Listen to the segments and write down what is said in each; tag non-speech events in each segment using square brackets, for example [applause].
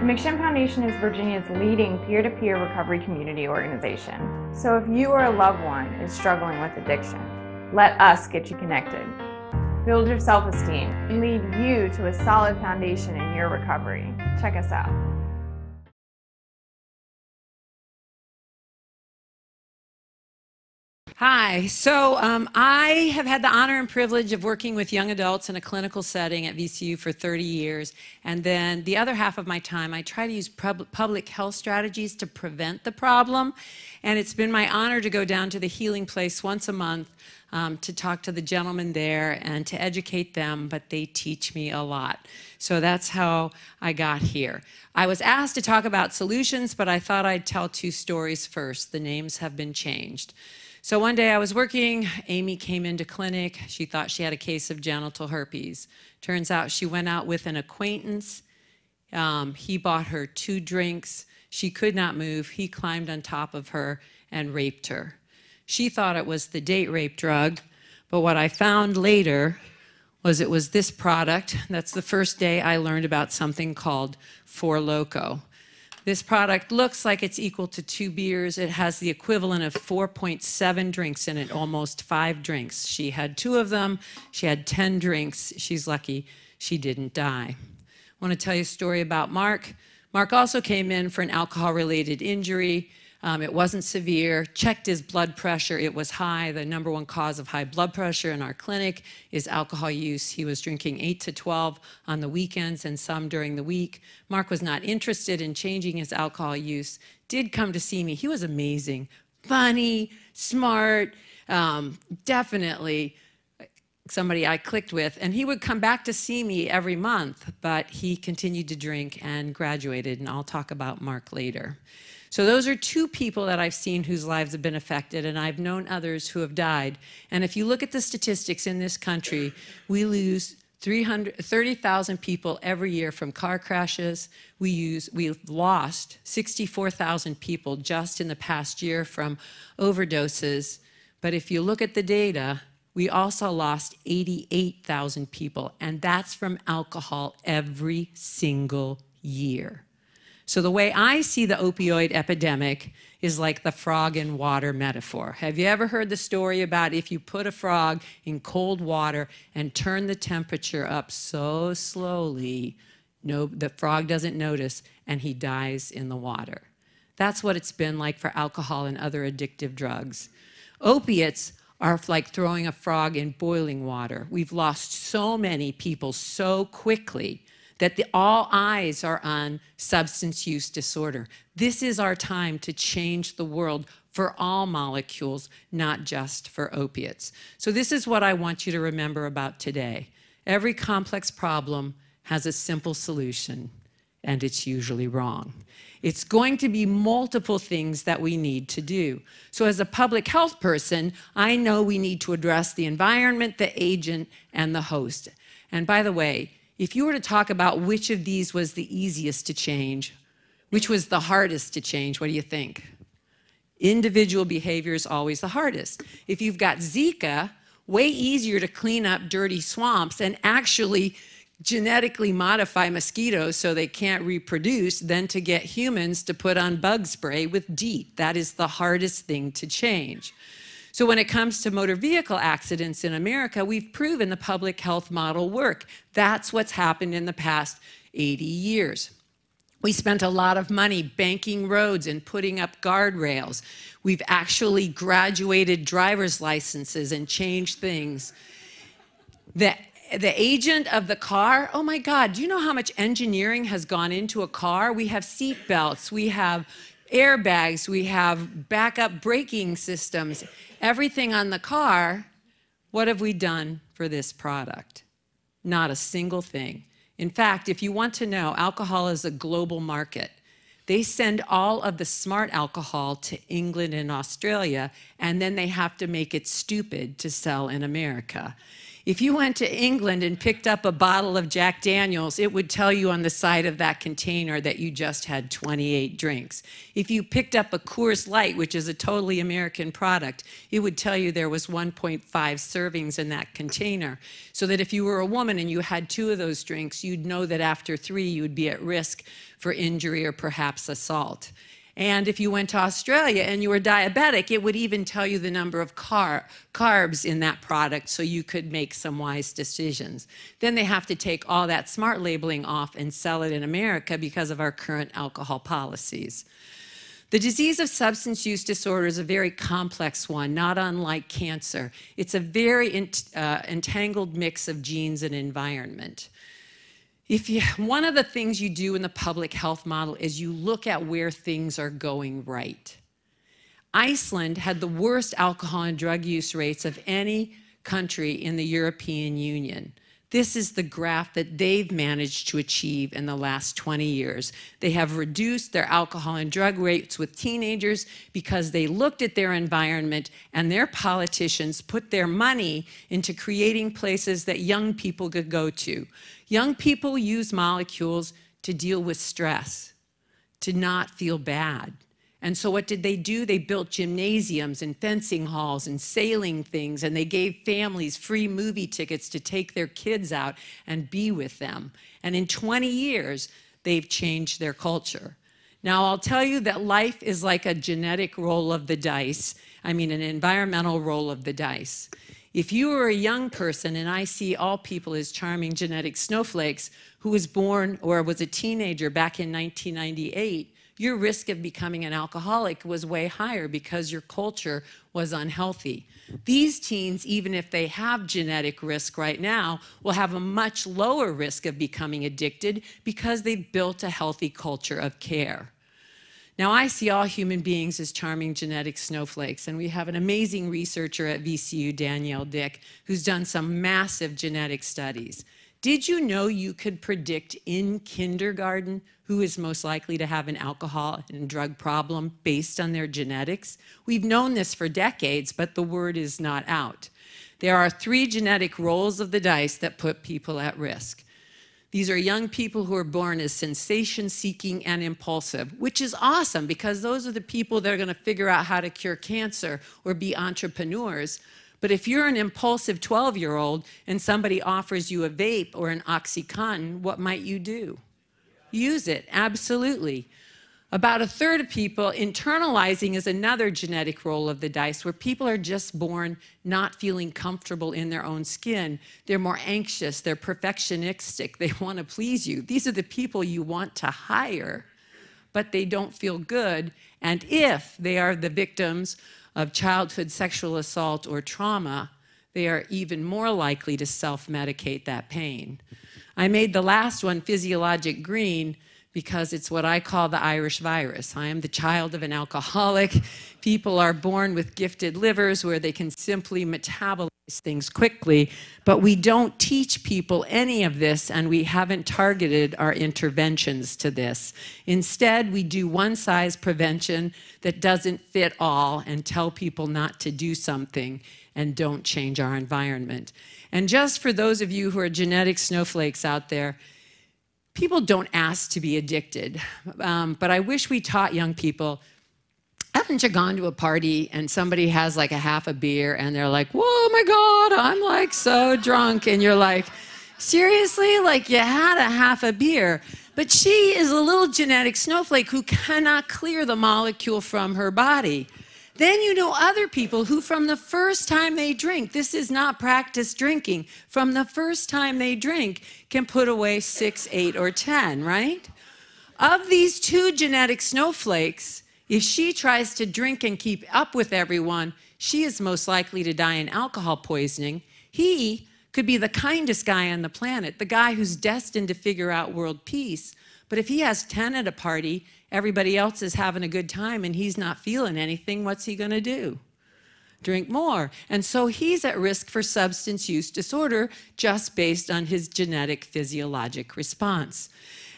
The McShane Foundation is Virginia's leading peer-to-peer -peer recovery community organization. So if you or a loved one is struggling with addiction, let us get you connected. Build your self-esteem and lead you to a solid foundation in your recovery. Check us out. Hi. So um, I have had the honor and privilege of working with young adults in a clinical setting at VCU for 30 years. And then the other half of my time, I try to use pub public health strategies to prevent the problem. And it's been my honor to go down to the Healing Place once a month um, to talk to the gentlemen there and to educate them, but they teach me a lot. So that's how I got here. I was asked to talk about solutions, but I thought I'd tell two stories first. The names have been changed. So one day I was working, Amy came into clinic. She thought she had a case of genital herpes. Turns out she went out with an acquaintance. Um, he bought her two drinks. She could not move. He climbed on top of her and raped her. She thought it was the date rape drug, but what I found later was it was this product. That's the first day I learned about something called Four Loco. This product looks like it's equal to two beers. It has the equivalent of 4.7 drinks in it, almost five drinks. She had two of them. She had 10 drinks. She's lucky she didn't die. I want to tell you a story about Mark. Mark also came in for an alcohol related injury. Um, it wasn't severe. Checked his blood pressure. It was high. The number one cause of high blood pressure in our clinic is alcohol use. He was drinking 8 to 12 on the weekends and some during the week. Mark was not interested in changing his alcohol use. Did come to see me. He was amazing, funny, smart, um, definitely somebody I clicked with, and he would come back to see me every month, but he continued to drink and graduated, and I'll talk about Mark later. So those are two people that I've seen whose lives have been affected, and I've known others who have died. And if you look at the statistics in this country, we lose 30,000 people every year from car crashes. We use, we've lost 64,000 people just in the past year from overdoses. But if you look at the data, we also lost 88,000 people, and that's from alcohol every single year. So the way I see the opioid epidemic is like the frog in water metaphor. Have you ever heard the story about if you put a frog in cold water and turn the temperature up so slowly, no, the frog doesn't notice and he dies in the water. That's what it's been like for alcohol and other addictive drugs. Opiates are like throwing a frog in boiling water. We've lost so many people so quickly that the, all eyes are on substance use disorder. This is our time to change the world for all molecules, not just for opiates. So, this is what I want you to remember about today. Every complex problem has a simple solution, and it's usually wrong. It's going to be multiple things that we need to do. So, as a public health person, I know we need to address the environment, the agent, and the host. And by the way, if you were to talk about which of these was the easiest to change, which was the hardest to change, what do you think? Individual behavior is always the hardest. If you've got Zika, way easier to clean up dirty swamps and actually genetically modify mosquitoes so they can't reproduce than to get humans to put on bug spray with DEET. That is the hardest thing to change. So when it comes to motor vehicle accidents in America, we've proven the public health model work. That's what's happened in the past 80 years. We spent a lot of money banking roads and putting up guardrails. We've actually graduated driver's licenses and changed things. The, the agent of the car, oh my God, do you know how much engineering has gone into a car? We have seat belts, we have airbags, we have backup braking systems, everything on the car. What have we done for this product? Not a single thing. In fact, if you want to know, alcohol is a global market. They send all of the smart alcohol to England and Australia, and then they have to make it stupid to sell in America. If you went to England and picked up a bottle of Jack Daniels, it would tell you on the side of that container that you just had 28 drinks. If you picked up a Coors Light, which is a totally American product, it would tell you there was 1.5 servings in that container. So that if you were a woman and you had two of those drinks, you'd know that after three, you would be at risk for injury or perhaps assault. And if you went to Australia and you were diabetic, it would even tell you the number of car carbs in that product so you could make some wise decisions. Then they have to take all that smart labeling off and sell it in America because of our current alcohol policies. The disease of substance use disorder is a very complex one, not unlike cancer. It's a very ent uh, entangled mix of genes and environment if you [laughs] one of the things you do in the public health model is you look at where things are going right iceland had the worst alcohol and drug use rates of any country in the european union this is the graph that they've managed to achieve in the last 20 years. They have reduced their alcohol and drug rates with teenagers because they looked at their environment and their politicians put their money into creating places that young people could go to. Young people use molecules to deal with stress, to not feel bad, and so what did they do? They built gymnasiums and fencing halls and sailing things, and they gave families free movie tickets to take their kids out and be with them. And in 20 years, they've changed their culture. Now, I'll tell you that life is like a genetic roll of the dice, I mean, an environmental roll of the dice. If you were a young person and I see all people as charming genetic snowflakes who was born or was a teenager back in 1998, your risk of becoming an alcoholic was way higher because your culture was unhealthy. These teens, even if they have genetic risk right now, will have a much lower risk of becoming addicted because they've built a healthy culture of care. Now, I see all human beings as charming genetic snowflakes, and we have an amazing researcher at VCU, Danielle Dick, who's done some massive genetic studies. Did you know you could predict in kindergarten who is most likely to have an alcohol and drug problem based on their genetics? We've known this for decades, but the word is not out. There are three genetic rolls of the dice that put people at risk. These are young people who are born as sensation seeking and impulsive, which is awesome because those are the people that are going to figure out how to cure cancer or be entrepreneurs. But if you're an impulsive 12 year old and somebody offers you a vape or an Oxycontin, what might you do? Use it, absolutely. About a third of people, internalizing is another genetic roll of the dice where people are just born not feeling comfortable in their own skin. They're more anxious, they're perfectionistic, they want to please you. These are the people you want to hire, but they don't feel good. And if they are the victims of childhood sexual assault or trauma, they are even more likely to self-medicate that pain. I made the last one, physiologic green, because it's what I call the Irish virus. I am the child of an alcoholic. People are born with gifted livers where they can simply metabolize things quickly, but we don't teach people any of this and we haven't targeted our interventions to this. Instead, we do one size prevention that doesn't fit all and tell people not to do something and don't change our environment. And just for those of you who are genetic snowflakes out there, people don't ask to be addicted, um, but I wish we taught young people. Haven't you gone to a party and somebody has like a half a beer and they're like, whoa, my God, I'm like so drunk. And you're like, seriously? Like you had a half a beer. But she is a little genetic snowflake who cannot clear the molecule from her body. Then you know other people who, from the first time they drink, this is not practice drinking, from the first time they drink, can put away six, eight, or 10, right? Of these two genetic snowflakes, if she tries to drink and keep up with everyone, she is most likely to die in alcohol poisoning. He could be the kindest guy on the planet, the guy who's destined to figure out world peace. But if he has 10 at a party everybody else is having a good time and he's not feeling anything, what's he going to do? Drink more. And so he's at risk for substance use disorder just based on his genetic physiologic response.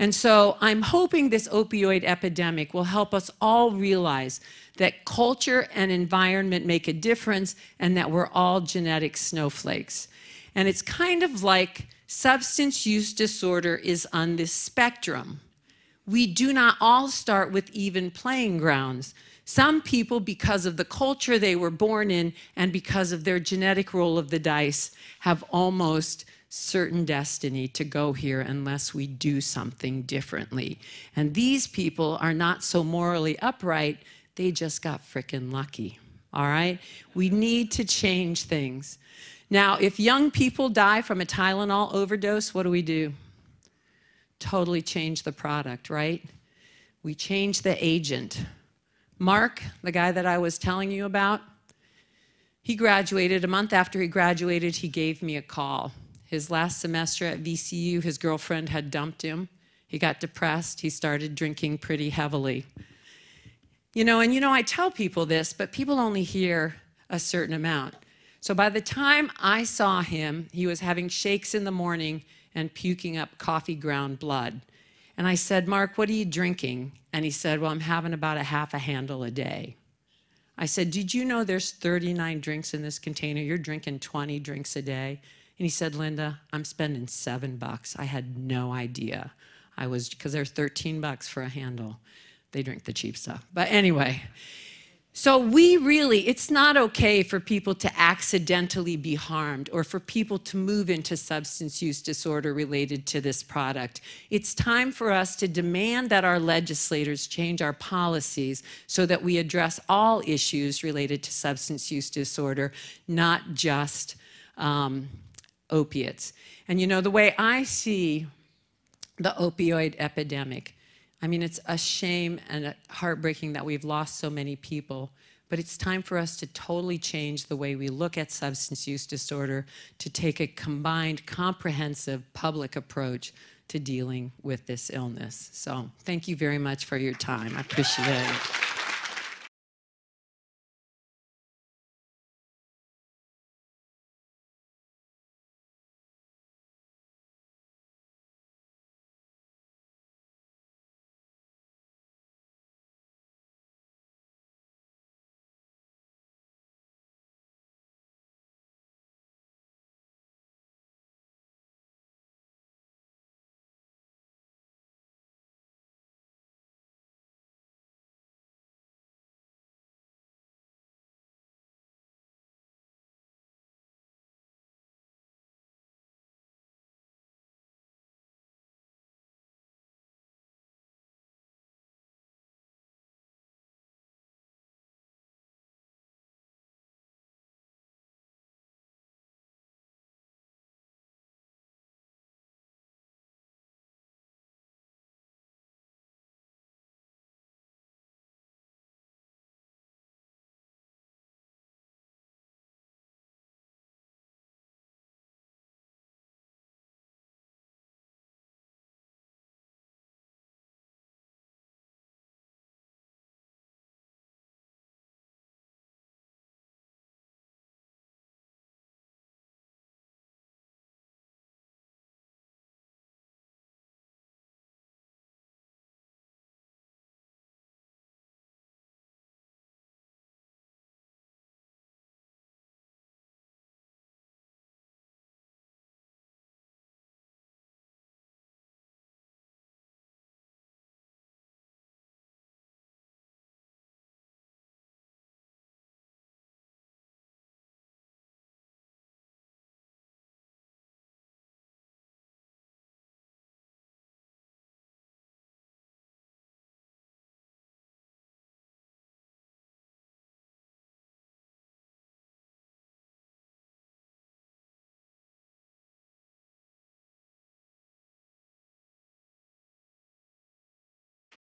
And so I'm hoping this opioid epidemic will help us all realize that culture and environment make a difference and that we're all genetic snowflakes. And it's kind of like substance use disorder is on this spectrum we do not all start with even playing grounds. Some people, because of the culture they were born in and because of their genetic roll of the dice, have almost certain destiny to go here unless we do something differently. And these people are not so morally upright, they just got frickin' lucky. All right? We need to change things. Now, if young people die from a Tylenol overdose, what do we do? totally change the product, right? We change the agent. Mark, the guy that I was telling you about, he graduated. A month after he graduated, he gave me a call. His last semester at VCU, his girlfriend had dumped him. He got depressed. He started drinking pretty heavily. You know, and you know, I tell people this, but people only hear a certain amount. So by the time I saw him, he was having shakes in the morning and puking up coffee ground blood. And I said, Mark, what are you drinking? And he said, Well, I'm having about a half a handle a day. I said, Did you know there's 39 drinks in this container? You're drinking 20 drinks a day. And he said, Linda, I'm spending seven bucks. I had no idea. I was, because they're 13 bucks for a handle. They drink the cheap stuff. But anyway, so we really, it's not okay for people to accidentally be harmed or for people to move into substance use disorder related to this product. It's time for us to demand that our legislators change our policies so that we address all issues related to substance use disorder, not just um, opiates. And you know, the way I see the opioid epidemic I mean, it's a shame and heartbreaking that we've lost so many people, but it's time for us to totally change the way we look at substance use disorder to take a combined, comprehensive public approach to dealing with this illness. So thank you very much for your time. I appreciate it.